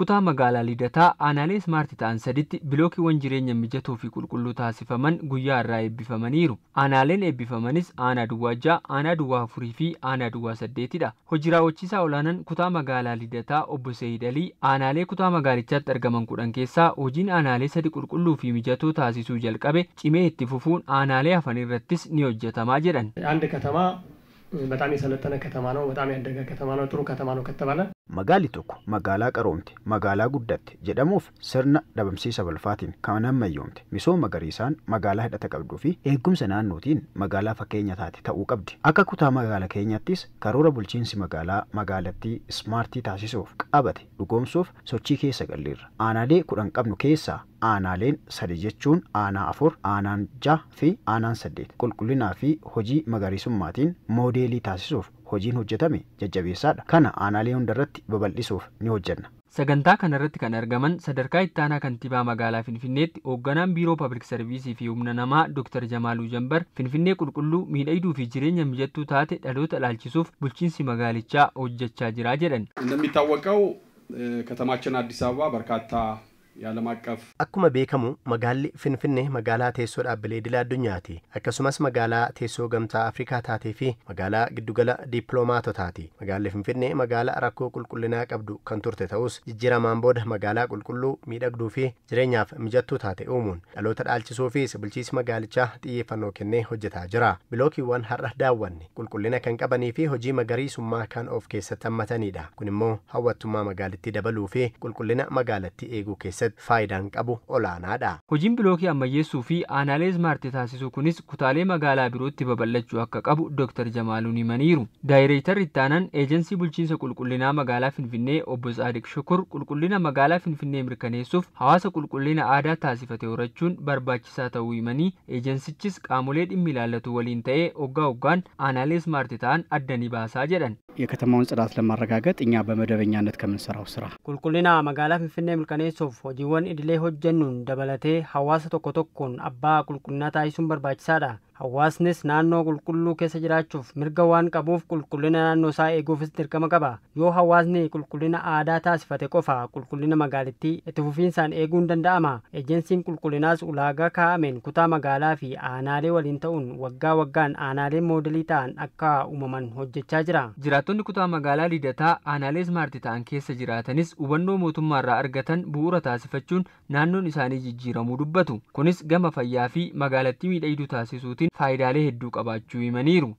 kutaa magaalaa Lidataa aanaalee ismaartii ta'an saditti bilookiiwwan jireenya mijatoo fi qulqulluu taasifaman guyyaa irraa eebbifamaniiru. Aanaaleen eebbifamanis aanaa duwwaa ja'a, aanaa duwwaa afurii fi aanaa duwwaa saddeetidha. Hojii raawwachiisaa olaanan kutaa magaalaa Lidataa obbo seyidalii aanaalee kutaa magaalichaatti argaman kudhan keessaa hojiin aanaalee sadi qulqulluu fi mijatoo taasisuu jalqabe cimee itti fufuun aanaalee hafan irrattis ni hojjetamaa jedhan። አንድ ከተማ በጣም የሰለጠነ ከተማ ነው፣ በጣም ያደገ ከተማ ነው፣ ጥሩ ከተማ ነው ከተባለ Magaalii tokko magaalaa qaroomte magaalaa guddatte jedhamuuf sirna dhabamsiisa balfaatiin kan ammayyoomte misooma magariisaan magaalaa hidhata qabduu fi eeggumsa naannootiin magaalaa fakkeenya taate ta'uu qabdi. Akka kutaa magaala keenyattis karoora bulchiinsi magaalaa magaalattii ismaartii taasisuuf qabate dhugoomsuuf sochii keessa galleerra. Aanaalee kudhan qabnu keessaa aanaaleen sadi jechuun aanaa afur aanaan ja'a fi aanaan saddeet qulqullinaa fi hojii magariisummaatiin moodeelii taasisuuf hojiin hojjetame jajjabeessaadha kana aanaalee hundarratti babal'isuuf ni hojjenna. Sagantaa kanarratti kan argaman sadarkaa ittaanaa kantiibaa magaalaa Finfinneetti hoogganaan biiroo paablik sarviisii fi humna namaa Dr. Jamaaluu Jambar Finfinnee qulqulluu miidhayduu fi jireenya mijattuu taate dhaloota ilaalchisuuf bulchiinsi magaalichaa hojjechaa jiraa jedhan. እንደሚታወቀው ከተማችን የዓለም አቀፍ akkuma beekamu magaalli finfinnee magaalaa teessoo dhaabbilee idil addunyaati akkasumas magaalaa teessoo gamtaa afrikaa taatee fi magaalaa giddugala dippiloomaatotaati magaalli finfinnee magaalaa rakkoo qulqullinaa qabdu kan turte ta'us jijjiramaan booda magaalaa qulqulluu miidhagduu fi jireenyaaf mijattuu taate uumuun dhaloota dhaalchisuufis bulchiisi magaalichaa xiyyeeffannoo kennee hojjetaa jira bilookiiwwan har'a daawwanne qulqullina kan qabanii fi hojii magariisummaa kan of keessatti hammatanidha kun immoo hawwattummaa magaalittii dabaluu fi qulqullina magaalattii eeguu keessa Hojiin bilookii ammayyeessuu fi aanaalee ismaartii taasisuu kunis kutaalee magaalaa birootti babal'achuu akka qabu Dr. Jamaaluun himaniiru. Daayireektarri ittaanaan eejensii bulchiinsa qulqullinaa magaalaa Finfinnee obbo Saadik Shukur qulqullina magaalaa Finfinnee mirkaneessuuf hawaasa qulqullina aadaa taasifate horachuun barbaachisaa ta'uu himanii eejensichis qaamolee dhimmi ilaallatu waliin ta'ee oggaa oggaan aanaalee ismaartii ta'an adda ni baasaa jedhan. የከተማውን ጽዳት ለማረጋገጥ እኛ በመደበኛነት ከምንሰራው ስራ ቁልቁልና መጋላ ፍንፍኔ ምልቀኔሶፍ ሆጂወን እድሌ ሆጀኑን ደበለቴ ሀዋሳ ቶኮ ቶኮን አባ ቁልቁልና ታይሱን በርባችሳዳ hawaasnis naannoo qulqulluu keessa jiraachuuf mirga waan qabuuf qulqullina naannoo isaa eeguufis dirqama qaba yoo hawaasni qulqullina aadaa taasifate qofa qulqullina magaalittii itti fufiinsaan eeguun danda'ama ejensiin qulqullinaas ulaagaa kaa'ameen kutaa magaalaa fi aanaalee waliin ta'uun waggaa waggaan aanaalee moodelii ta'an akka uumaman hojjechaa jira jiraattonni kutaa magaalaa liidataa aanaalee ismaartii ta'an keessa jiraatanis hubannoo mootummaa irraa argatan bu'uura taasifachuun naannoon isaanii jijjiiramuu dubbatu kunis gama fayyaa faayidaalee hedduu qabaachuu himaniiru.